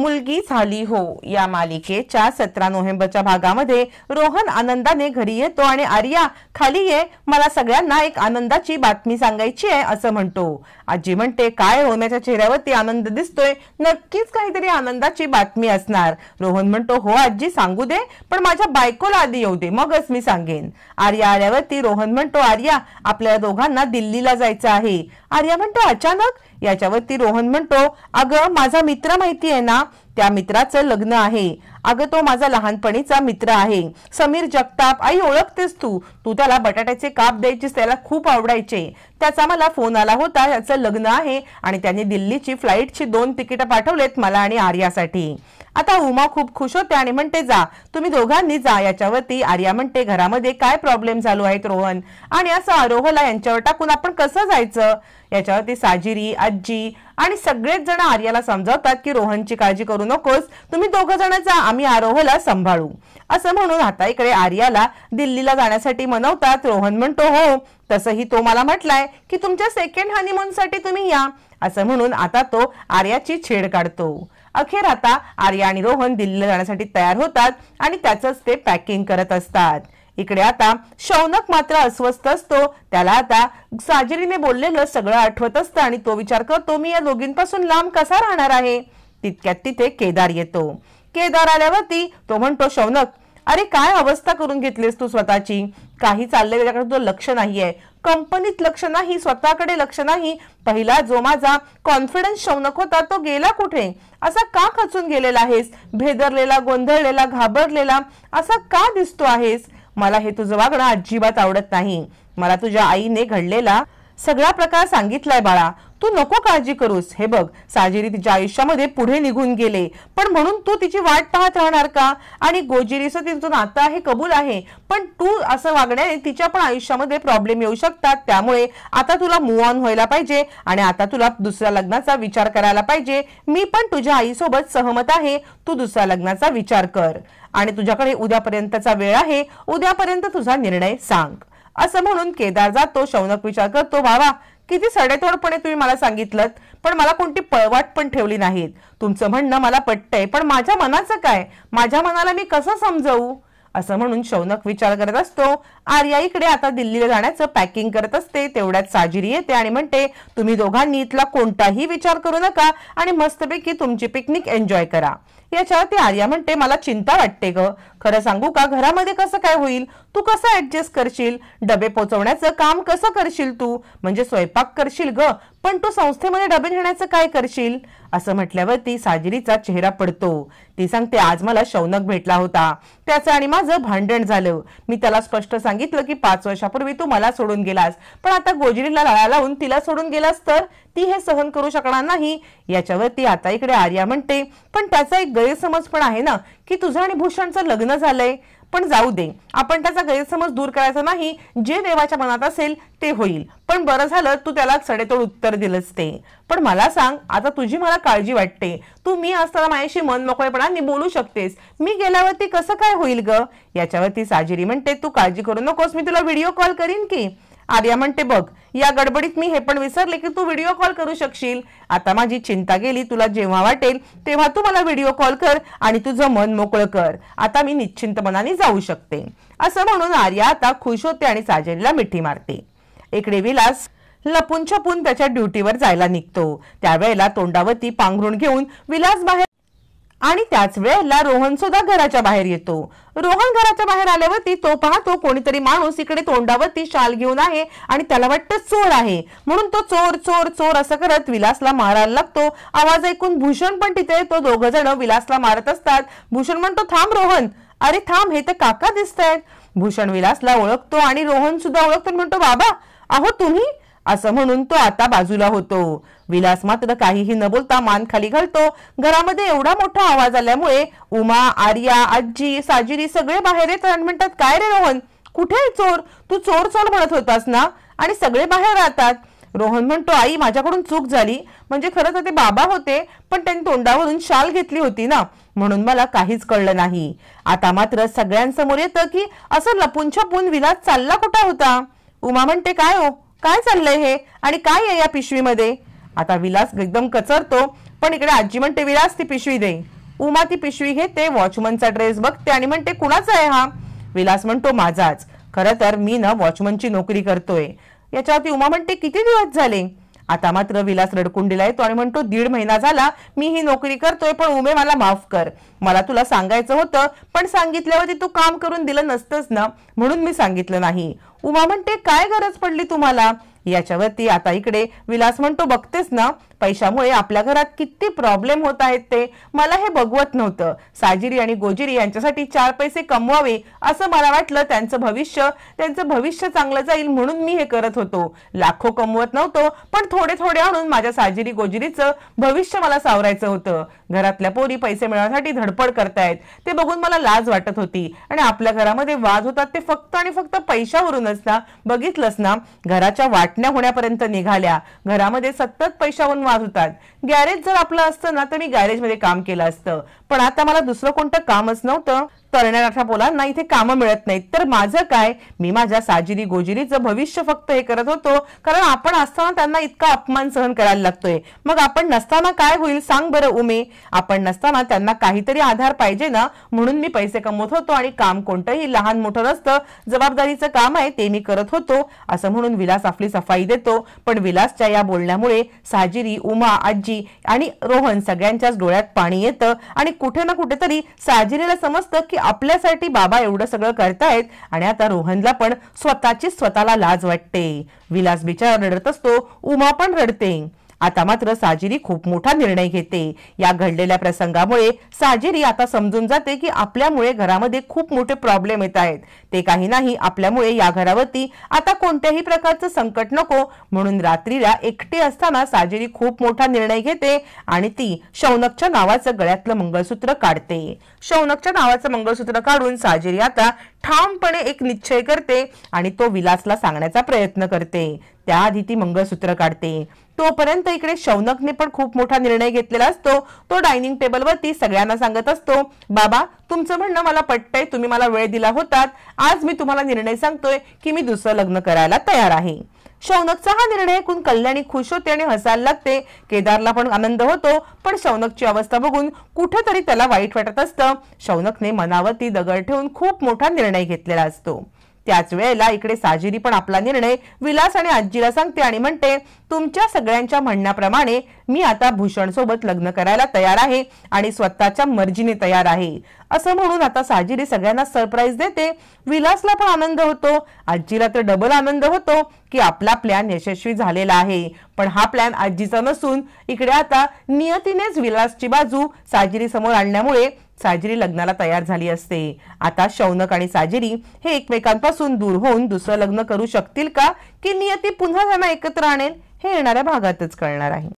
मुलगी झाली हो या मालिकेच्या सतरा नोव्हेंबरच्या भागामध्ये रोहन आनंदाने घरी येतो आणि आर्या खाली ये मला सगळ्यांना एक आनंदाची बातमी सांगायची आहे असं म्हणतो आजी म्हणते काय होण्याच्या चेहऱ्यावरती आनंद दिसतोय नक्कीच काहीतरी आनंदाची बातमी असणार रोहन म्हणतो हो आजी सांगू दे पण माझ्या बायकोला आधी येऊ दे मगच मी सांगेन आर्या आल्यावरती रोहन म्हणतो आर्या आपल्या दोघांना दिल्लीला जायचं आहे आर्या म्हणतो अचानक याच्यावरती रोहन म्हणतो अगं माझा मित्र माहिती आहे ना त्या मित्राचं लग्न आहे अगं तो माझा लहानपणीचा मित्र आहे समीर जगताप आई ओळखतेस तू तू त्याला बटाट्याचे काप द्यायचीस त्याला खूप आवडायचे त्याचा मला फोन आला होता याचं लग्न आहे आणि त्याने दिल्लीची फ्लाईटची दोन तिकीट पाठवलेत मला आणि आर्यासाठी आता उमा खूप खुश होते आणि म्हणते जा तुम्ही दोघांनी जा याच्यावरती आर्या म्हणते घरामध्ये काय प्रॉब्लेम चालू आहेत रोहन आणि असं आरोहला यांच्यावर टाकून आपण कसं जायचं याच्यावरती साजिरी आजी आणि सगळेच जण आर्याला समजावतात की रोहनची काळजी करू नकोस तुम्ही दोघ जण जा आम्ही आरोहला सांभाळू असं म्हणून आता इकडे आर्याला दिल्लीला जाण्यासाठी मनवतात रोहन म्हणतो हो तसंही तो मला म्हटलाय की तुमच्या सेकंड साठी तुम्ही या असं म्हणून आता तो आर्याची छेड काढतो अखेर आता आर्या आणि रोहन दिल्लीला जाण्यासाठी तयार होतात आणि त्याचंच ते पॅकिंग करत असतात इकडे आता शौनक मात्र अस्वस्थ असतो त्याला आता साजरीने बोललेलं सगळं आठवत असतं आणि तो विचार करतो मी या दोघींपासून लांब कसा राहणार आहे तितक्यात तिथे केदार येतो केदार आल्यावरती तो म्हणतो शौनक अरे काय अवस्था करून घेतलीस तू स्वतःची काही चाललंय त्याच्याकडे तुझं लक्ष नाहीये कंपनीत लक्ष नाही स्वतःकडे लक्ष नाही पहिला जो माझा कॉन्फिडन्स शौनक होता तो गेला कुठे असा का खचून गेलेला आहेस भेदरलेला गोंधळलेला घाबरलेला असा का दिसतो आहेस मला हे तुझं वागणं अजिबात आवडत नाही मला तुझ्या आईने घडलेला सगळा प्रकार सांगितलाय बाळा तू नको काळजी करूस हे बघ साजिरी तिच्या आयुष्यामध्ये पुढे निघून गेले पण म्हणून तू तिची वाट पाहत राहणार का आणि गोजिरीचं तिचं नातं आहे कबूल आहे पण तू असं वागण्याने तिच्या पण आयुष्यामध्ये प्रॉब्लेम येऊ शकतात त्यामुळे आता तुला मूव ऑन व्हायला पाहिजे आणि आता तुला दुसऱ्या लग्नाचा विचार करायला पाहिजे मी पण तुझ्या आईसोबत सहमत आहे तू दुसऱ्या लग्नाचा विचार कर आणि तुझ्याकडे उद्यापर्यंतचा वेळ आहे उद्यापर्यंत तुझा निर्णय सांग असं म्हणून केदार तो शौनक विचार करतो भावा किती सडेतोडपणे तुम्ही मला सांगितलं पण मला कोणती पळवाट पण ठेवली नाहीत तुमचं म्हणणं मला पटतंय पण माझ्या मनाचं काय माझ्या मनाला मी कसं समजवू असं म्हणून शौनक विचार करत असतो आर्या इकडे आता दिल्लीला जाण्याचं पॅकिंग करत असते तेवढ्यात साजिरी येते आणि म्हणते तुम्ही दोघांनी इथला कोणताही विचार करू नका आणि मस्तपैकी तुमची पिकनिक एन्जॉय करा याच्यावर ती आर्या म्हणते मला चिंता वाटते ग खरं सांगू का घरामध्ये कसं काय होईल तू कसं ऍडजस्ट करशील डबे पोचवण्याचं काम कसं करशील तू म्हणजे स्वयंपाक करशील ग पण तू संस्थेमध्ये डबे नेण्याचं काय करशील असं म्हटल्यावरती साजरीचा चेहरा पडतो ती सांगते आज मला शौनक भेटला होता त्याचं आणि माझं भांडण झालं मी त्याला स्पष्ट सांगितलं की पाच वर्षापूर्वी तू मला सोडून गेलास पण आता गोजरीला लाळा लावून तिला सोडून गेलास तर ती हे सहन करू शकणार नाही याच्यावरती आता इकडे आर्या म्हणते पण त्याचा एक गैरसमज पण आहे ना की तुझं आणि भूषणचं लग्न झालंय पण जाऊ दे आपण त्याचा गैरसमज दूर करायचा नाही जे देवाच्या मनात असेल ते होईल पण बरं झालं तू त्याला सडेतोड उत्तर दिलंच ते पण मला सांग आता तुझी मला काळजी वाटते तू मी असताना माझ्याशी मन मोकळेपणाने बोलू शकतेस मी गेल्यावरती कसं काय होईल ग याच्यावरती साजिरी म्हणते तू काळजी करू नकोस मी तुला व्हिडिओ कॉल करीन की आर्या म्हणते बघ या गडबडीत मी हे पण विसरले की तू व्हिडिओ कॉल करू शकशील आता माझी चिंता गेली तुला जेव्हा वाटेल तेव्हा तू मला व्हिडिओ कॉल कर आणि तुझं मन मोकळं कर आता मी निश्चिंत मनाने जाऊ शकते असं म्हणून आर्या आता खुश होते आणि साजरीला मिठी मारते इकडे विलास लपून छपून त्याच्या ड्युटीवर जायला निघतो त्यावेळेला तोंडावरती पांघरून घेऊन विलास बाहेर आणि त्याच वेळेला रोहन सुद्धा घराच्या बाहेर येतो रोहन घराच्या बाहेर आल्यावरती तो पाहतो कोणीतरी माणूस इकडे तोंडावरती शाल घेऊन आहे आणि त्याला वाटतं चोर आहे म्हणून तो चोर चोर चोर असं करत विलासला मारायला लागतो आवाज ऐकून भूषण पण तिथे तो दोघ जण विलासला मारत असतात भूषण म्हणतो थांब रोहन अरे थांब हे तर काका दिसत भूषण विलासला ओळखतो आणि रोहन सुद्धा ओळखतो म्हणतो बाबा अहो तुम्ही असं म्हणून तो आता बाजूला होतो विलास मात्र काहीही न बोलता मान खाली घालतो घरामध्ये एवढा मोठा आवाज आल्यामुळे उमा आर्या आजी साजिरी सगळे बाहेर येतात म्हणतात काय रे रोहन कुठे चोर तू चोर चोर म्हणत होतास ना आणि सगळे बाहेर राहतात रोहन म्हणतो आई माझ्याकडून चूक झाली म्हणजे खरं तर ते बाबा होते पण त्यांनी तोंडावरून शाल घेतली होती ना म्हणून मला काहीच कळलं नाही आता मात्र सगळ्यांसमोर येतं की असं लपून छपून विलास चालला कुठा होता उमा म्हणते काय हो काय चाललंय हे आणि काय आहे या पिशवीमध्ये आता विलास एकदम कचरतो पण इकडे आजी म्हणते विलास ती पिशवी दे उमा ती पिशवी घेते वॉचमनचा ड्रेस बघते आणि म्हणते कुणाचा आहे हा विलास म्हणतो माझाच खर तर मी ना वॉचमनची नोकरी करतोय याच्यावरती उमा म्हणते किती दिवस झाले आता मात्र विलास रडकुंडीला येतो आणि म्हणतो दीड महिना झाला मी ही नोकरी करतोय पण उमे मला माफ कर मला तुला सांगायचं होतं पण सांगितल्यावरती तू काम करून दिलं नसतंच ना म्हणून मी सांगितलं नाही उमा म्हणते काय गरज पडली तुम्हाला याच्यावरती आता इकडे विलास म्हणतो बघतेस ना पैशामुळे आपल्या घरात किती प्रॉब्लेम होत आहेत ते मला हे बघवत नव्हतं साजिरी आणि गोजिरी यांच्यासाठी चार पैसे कमवावे असं मला वाटलं त्यांचं भविष्य त्यांचं भविष्य चांगलं जाईल म्हणून मी हे करत होतो लाखो कमवत नव्हतो पण थोडे थोडे आणून माझ्या साजिरी गोजिरीचं भविष्य मला सावरायचं होतं घरातल्या पोरी पैसे मिळवण्यासाठी धडपड करतायत ते बघून मला लाज वाटत होती आणि आपल्या घरामध्ये वाद होतात ते फक्त आणि फक्त पैशावरूनच ना बघितलंच ना घराच्या वाटण्या होण्यापर्यंत निघाल्या घरामध्ये सतत पैशावरून होतात गॅरेज जर आपलं असतं ना तर मी गॅरेजमध्ये काम केलं असतं पण आता मला दुसरं कोणतं कामच नव्हतं बोला ना इथे कामं मिळत नाहीत तर माझं काय मी माझ्या साजिरी गोजिरीचं भविष्य फक्त हे करत होतो कारण आपण असताना त्यांना इतका अपमान सहन करायला लागतोय मग आपण नसताना काय होईल सांग बरं उमे आपण नसताना त्यांना काहीतरी आधार पाहिजे ना म्हणून मी पैसे कमवत होतो आणि काम कोणतंही लहान मोठं नसतं जबाबदारीचं काम आहे ते मी करत होतो असं म्हणून विलास आपली सफाई देतो पण विलासच्या या बोलण्यामुळे साजिरी उमा आजी आणि रोहन सगळ्यांच्याच डोळ्यात पाणी येतं आणि कुठे ना कुठेतरी साजिरीला समजतं की आपल्यासाठी बाबा एवढं सगळं करतायत आणि आता रोहनला पण स्वतःचीच स्वतःला लाज वाटते विलास बिचारा रडत असतो उमा पण रडते आता मात्र साजिरी खूप मोठा निर्णय घेते या घडलेल्या प्रसंगामुळे साजिरी आता समजून जाते की आपल्यामुळे घरामध्ये खूप मोठे प्रॉब्लेम येत आहेत ते काही नाही आपल्यामुळे या घरावरती आता कोणत्याही प्रकारचं संकट नको म्हणून रात्रीला एकटी असताना साजिरी खूप मोठा निर्णय घेते आणि ती शौनकच्या नावाचं गळ्यातलं मंगळसूत्र काढते शौनकच्या नावाचं मंगळसूत्र काढून साजिरी आता ठामपणे एक निश्चय करते आणि तो विलासला सांगण्याचा प्रयत्न करते त्याआधी ती मंगळसूत्र काढते तोपर्यंत इकडे शौनकने पण खूप मोठा निर्णय घेतलेला असतो तो डायनिंग टेबलवरती सगळ्यांना सांगत असतो बाबा तुमचं म्हणणं मला पटतय तुम्ही मला वेळ दिला होता आज मी तुम्हाला निर्णय सांगतोय की मी दुसरं लग्न करायला तयार आहे शौनकचा हा निर्णय ऐकून कल्याणी खुश होते आणि हसायला लागते केदारला पण आनंद होतो पण शौनकची अवस्था बघून कुठेतरी त्याला वाईट वाटत असतं शौनकने मनावरती दगड ठेवून खूप मोठा निर्णय घेतलेला असतो त्याच वेळेला इकडे साजिरी पण आपला निर्णय विलास आणि आजीला सांगते आणि म्हणते तुमच्या सगळ्यांच्या म्हणण्याप्रमाणे मी आता भूषण सोबत लग्न करायला तयार आहे आणि स्वतःच्या मर्जीने तयार आहे असं म्हणून आता साजिरी सगळ्यांना सरप्राईज देते विलासला पण आनंद होतो आजीला तर डबल आनंद होतो की आपला प्लॅन यशस्वी झालेला आहे पण हा प्लॅन आजीचा नसून इकडे आता नियतीनेच विलासची बाजू साजिरी समोर आणल्यामुळे साजिरी लग्नाला तयार झाली असते आता शौनक आणि साजिरी हे एकमेकांपासून दूर होऊन दुसरं लग्न करू शकतील का की नियती पुन्हा त्यांना एकत्र आणेल हे येणाऱ्या भागातच कळणार आहे